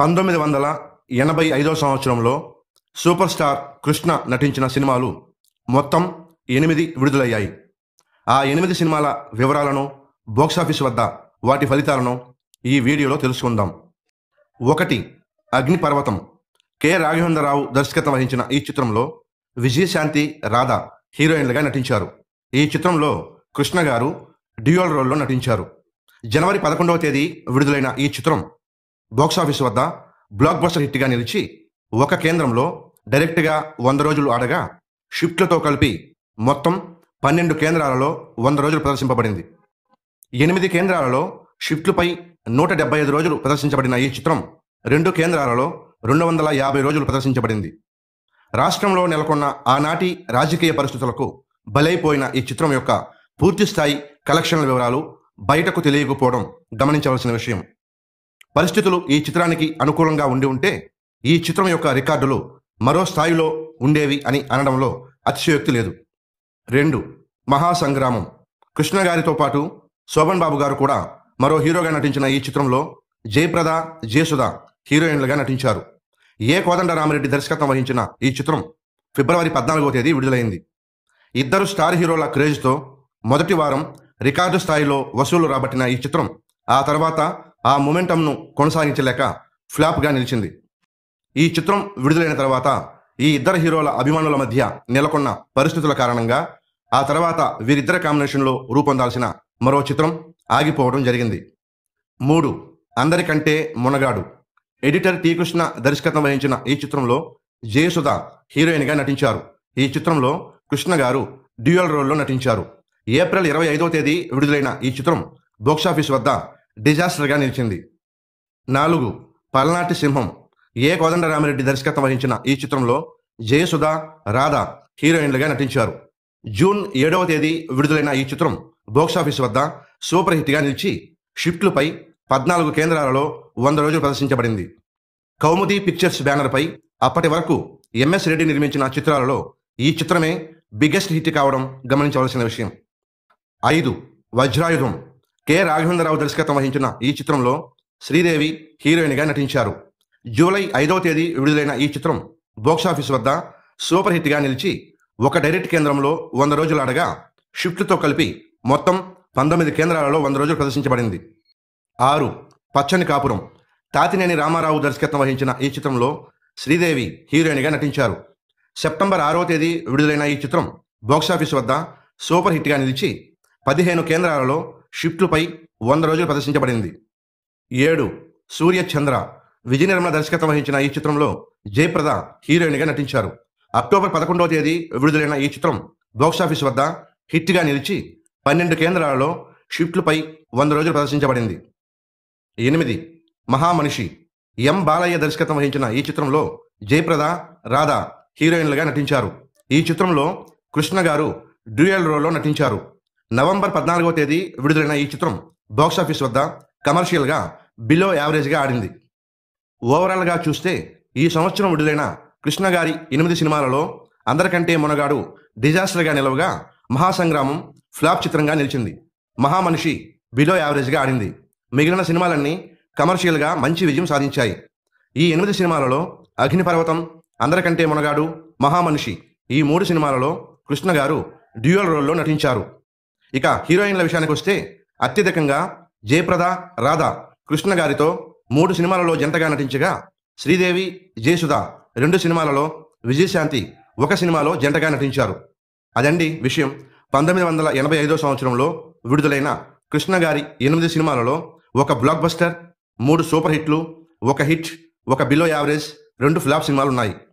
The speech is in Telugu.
పంతొమ్మిది వందల ఎనభై ఐదో సంవత్సరంలో సూపర్ స్టార్ కృష్ణ నటించిన సినిమాలు మొత్తం ఎనిమిది విడుదలయ్యాయి ఆ ఎనిమిది సినిమాల వివరాలను బాక్సాఫీస్ వద్ద వాటి ఫలితాలను ఈ వీడియోలో తెలుసుకుందాం ఒకటి అగ్నిపర్వతం కె రాఘవేంద్రరావు దర్శకత్వం వహించిన ఈ చిత్రంలో విజయశాంతి రాధ హీరోయిన్లుగా నటించారు ఈ చిత్రంలో కృష్ణ గారు డ్యూయల్ రోల్లో నటించారు జనవరి పదకొండవ తేదీ విడుదలైన ఈ చిత్రం బాక్సాఫీస్ వద్ద బ్లాక్ బస్టర్ హిట్గా నిలిచి ఒక కేంద్రంలో డైరెక్ట్గా వంద రోజులు ఆడగా షిఫ్ట్లతో కలిపి మొత్తం పన్నెండు కేంద్రాలలో వంద రోజులు ప్రదర్శింపబడింది ఎనిమిది కేంద్రాలలో షిఫ్ట్లపై నూట డెబ్బై ఐదు రోజులు ప్రదర్శించబడిన ఈ చిత్రం రెండు కేంద్రాలలో రెండు వందల యాభై రోజులు ప్రదర్శించబడింది రాష్ట్రంలో నెలకొన్న ఆనాటి రాజకీయ పరిస్థితులకు బలైపోయిన ఈ చిత్రం యొక్క పూర్తిస్థాయి కలెక్షన్ల వివరాలు బయటకు తెలియకపోవడం గమనించవలసిన విషయం పరిస్థితులు ఈ చిత్రానికి అనుకూలంగా ఉండి ఉంటే ఈ చిత్రం యొక్క రికార్డులు మరో స్థాయిలో ఉండేవి అని అనడంలో అతిశయోక్తి లేదు రెండు మహాసంగ్రామం కృష్ణ గారితో పాటు శోభన్ బాబు గారు కూడా మరో హీరోగా నటించిన ఈ చిత్రంలో జయప్రద జయసుధ హీరోయిన్లుగా నటించారు ఏ కోదండ దర్శకత్వం వహించిన ఈ చిత్రం ఫిబ్రవరి పద్నాలుగో తేదీ విడుదలైంది ఇద్దరు స్టార్ హీరోల క్రేజ్తో మొదటి వారం రికార్డు స్థాయిలో వసూలు రాబట్టిన ఈ చిత్రం ఆ తర్వాత ఆ మొమెంటంను కొనసాగించలేక ఫ్లాప్గా నిలిచింది ఈ చిత్రం విడుదలైన తర్వాత ఈ ఇద్దరు హీరోల అభిమానుల మధ్య నెలకొన్న పరిస్థితుల కారణంగా ఆ తర్వాత వీరిద్దరి కాంబినేషన్లో రూపొందాల్సిన మరో చిత్రం ఆగిపోవడం జరిగింది మూడు అందరికంటే మునగాడు ఎడిటర్ టీ కృష్ణ దర్శకత్వం వహించిన ఈ చిత్రంలో జయసుధ హీరోయిన్గా నటించారు ఈ చిత్రంలో కృష్ణ గారు డ్యూయల్ రోల్లో నటించారు ఏప్రిల్ ఇరవై ఐదవ తేదీ విడుదలైన ఈ చిత్రం బాక్సాఫీస్ వద్ద డిజాస్టర్గా నిలిచింది నాలుగు పల్నాటి సింహం ఏ కోదండరామిరెడ్డి దర్శకత్వం వహించిన ఈ చిత్రంలో జయసుధ రాధ హీరోయిన్లుగా నటించారు జూన్ ఏడవ తేదీ విడుదలైన ఈ చిత్రం బాక్సాఫీస్ వద్ద సూపర్ హిట్గా నిలిచి షిఫ్ట్లపై పద్నాలుగు కేంద్రాలలో వంద రోజులు ప్రదర్శించబడింది కౌముది పిక్చర్స్ బ్యానర్పై అప్పటి వరకు ఎంఎస్ రెడ్డి నిర్మించిన చిత్రాలలో ఈ చిత్రమే బిగ్గెస్ట్ హిట్ కావడం గమనించవలసిన విషయం ఐదు వజ్రాయుధం కె రాఘవేంద్రరావు దర్శకత్వం వహించిన ఈ చిత్రంలో శ్రీదేవి హీరోయిన్గా నటించారు జూలై ఐదవ తేదీ విడుదలైన ఈ చిత్రం బాక్సాఫీస్ వద్ద సూపర్ హిట్గా నిలిచి ఒక డైరెక్ట్ కేంద్రంలో వంద రోజులు ఆడగా షిఫ్ట్తో కలిపి మొత్తం పంతొమ్మిది కేంద్రాలలో వంద రోజులు ప్రదర్శించబడింది ఆరు పచ్చని కాపురం తాతినేని రామారావు దర్శకత్వం వహించిన ఈ చిత్రంలో శ్రీదేవి హీరోయిన్గా నటించారు సెప్టెంబర్ ఆరో తేదీ విడుదలైన ఈ చిత్రం బాక్సాఫీస్ వద్ద సూపర్ హిట్గా నిలిచి పదిహేను కేంద్రాలలో షిఫ్ట్లపై వంద రోజులు ప్రదర్శించబడింది ఏడు సూర్య చంద్ర విజయ నిర్మల దర్శకత్వం వహించిన ఈ చిత్రంలో జయప్రద హీరోయిన్గా నటించారు అక్టోబర్ పదకొండవ తేదీ విడుదలైన ఈ చిత్రం బాక్సాఫీస్ వద్ద హిట్గా నిలిచి పన్నెండు కేంద్రాలలో షిఫ్ట్లపై వంద రోజులు ప్రదర్శించబడింది ఎనిమిది మహామనిషి ఎం బాలయ్య దర్శకత్వం వహించిన ఈ చిత్రంలో జయప్రద రాధా హీరోయిన్లుగా నటించారు ఈ చిత్రంలో కృష్ణ గారు డ్యూయల్ రోల్లో నటించారు నవంబర్ పద్నాలుగో తేదీ విడుదలైన ఈ చిత్రం బాక్సాఫీస్ వద్ద కమర్షియల్గా బిలో యావరేజ్గా ఆడింది ఓవరాల్గా చూస్తే ఈ సంవత్సరం విడుదలైన కృష్ణ గారి ఎనిమిది సినిమాలలో అందరికంటే మునగాడు డిజాస్టర్గా నిలవగా మహాసంగ్రామం ఫ్లాప్ చిత్రంగా నిలిచింది మహామనిషి బిలో యావరేజ్గా ఆడింది మిగిలిన సినిమాలన్నీ కమర్షియల్గా మంచి విజయం సాధించాయి ఈ ఎనిమిది సినిమాలలో అగ్నిపర్వతం అందరికంటే మునగాడు మహామనిషి ఈ మూడు సినిమాలలో కృష్ణ గారు డ్యూయల్ రోల్లో నటించారు ఇక హీరోయిన్ల విషయానికి వస్తే అత్యధికంగా జయప్రద రాధా కృష్ణ గారితో మూడు సినిమాలలో జంటగా నటించగా శ్రీదేవి జయసుధ రెండు సినిమాలలో విజయశాంతి ఒక సినిమాలో జంటగా నటించారు అదండి విషయం పంతొమ్మిది వందల ఎనభై ఐదో సంవత్సరంలో విడుదలైన కృష్ణ గారి ఎనిమిది సినిమాలలో ఒక బ్లాక్ బస్టర్ మూడు సూపర్ హిట్లు ఒక హిట్ ఒక బిలో యావరేజ్ రెండు ఫ్లాప్ సినిమాలు ఉన్నాయి